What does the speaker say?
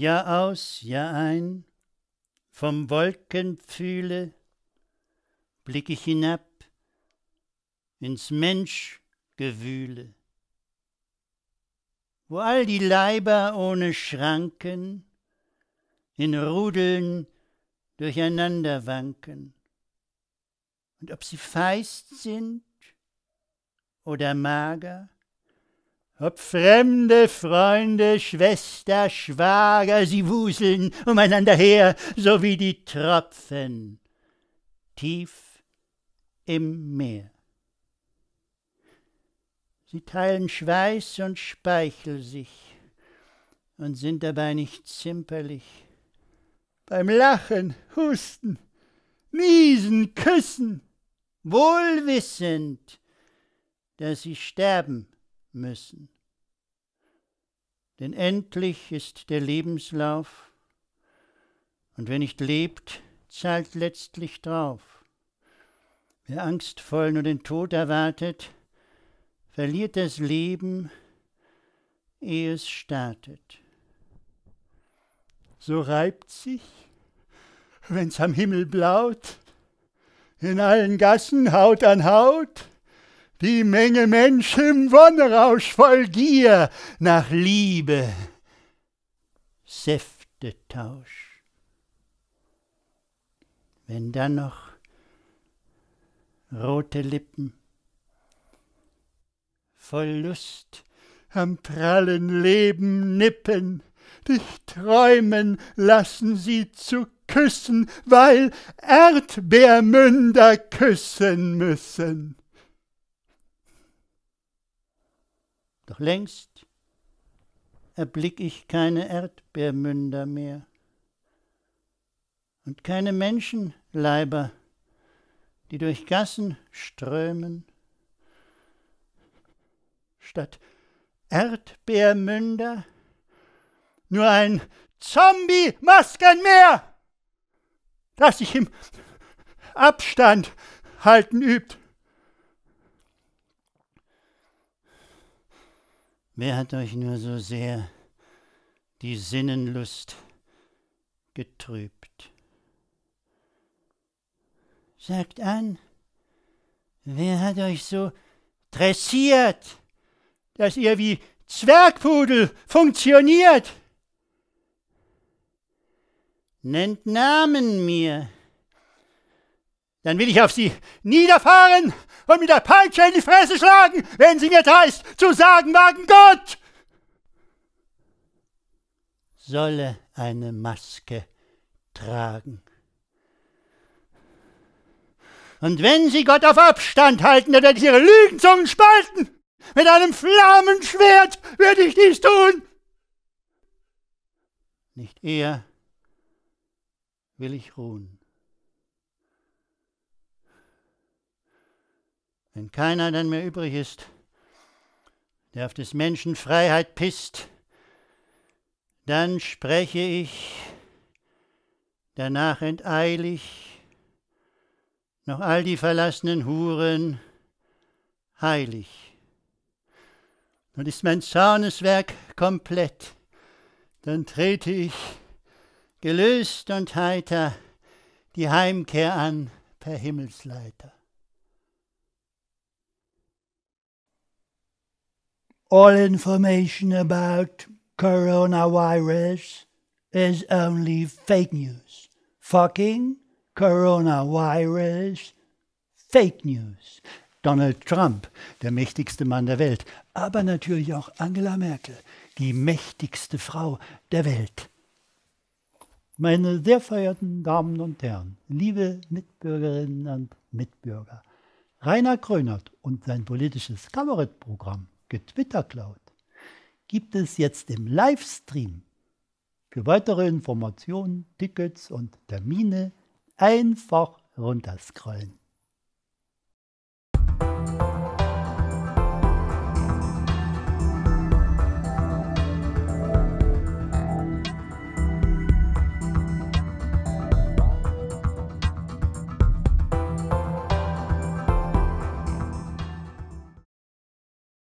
Jahr aus, Jahr ein, vom Wolkenpfühle blick ich hinab ins Menschgewühle, wo all die Leiber ohne Schranken in Rudeln durcheinander wanken, und ob sie feist sind oder mager, ob fremde Freunde, Schwester, Schwager, sie wuseln umeinander her, so wie die Tropfen tief im Meer. Sie teilen Schweiß und Speichel sich und sind dabei nicht zimperlich. Beim Lachen, Husten, Niesen, Küssen, wohlwissend, dass sie sterben müssen. Denn endlich ist der Lebenslauf, und wer nicht lebt, zahlt letztlich drauf. Wer angstvoll nur den Tod erwartet, verliert das Leben, ehe es startet. So reibt sich, wenn's am Himmel blaut, in allen Gassen Haut an Haut, die Menge Mensch im Wonnerausch voll Gier nach Liebe, Säftetausch. Wenn dann noch rote Lippen, voll Lust am prallen Leben nippen, dich träumen lassen sie zu küssen, weil Erdbeermünder küssen müssen. Doch längst erblick ich keine Erdbeermünder mehr und keine Menschenleiber, die durch Gassen strömen. Statt Erdbeermünder nur ein Zombie-Maskenmeer, das sich im Abstand halten übt. Wer hat euch nur so sehr die Sinnenlust getrübt? Sagt an, wer hat euch so dressiert, dass ihr wie Zwergpudel funktioniert? Nennt Namen mir, dann will ich auf sie niederfahren und mit der Peitsche in die Fresse schlagen, wenn sie mir dreist zu sagen wagen Gott! Solle eine Maske tragen. Und wenn sie Gott auf Abstand halten, dann werde ich ihre Lügenzungen spalten! Mit einem Flammenschwert werde ich dies tun! Nicht eher will ich ruhen. Wenn keiner dann mehr übrig ist, der auf des Menschen Freiheit pisst, dann spreche ich, danach enteil ich, noch all die verlassenen Huren heilig. Und ist mein Zorneswerk komplett, dann trete ich, gelöst und heiter, die Heimkehr an per Himmelsleiter. All information about coronavirus is only fake news. Fucking coronavirus, fake news. Donald Trump, der mächtigste Mann der Welt, aber natürlich auch Angela Merkel, die mächtigste Frau der Welt. Meine sehr verehrten Damen und Herren, liebe Mitbürgerinnen und Mitbürger, Rainer Krönert und sein politisches Kabarettprogramm Getwitter Cloud gibt es jetzt im Livestream. Für weitere Informationen, Tickets und Termine einfach runterscrollen.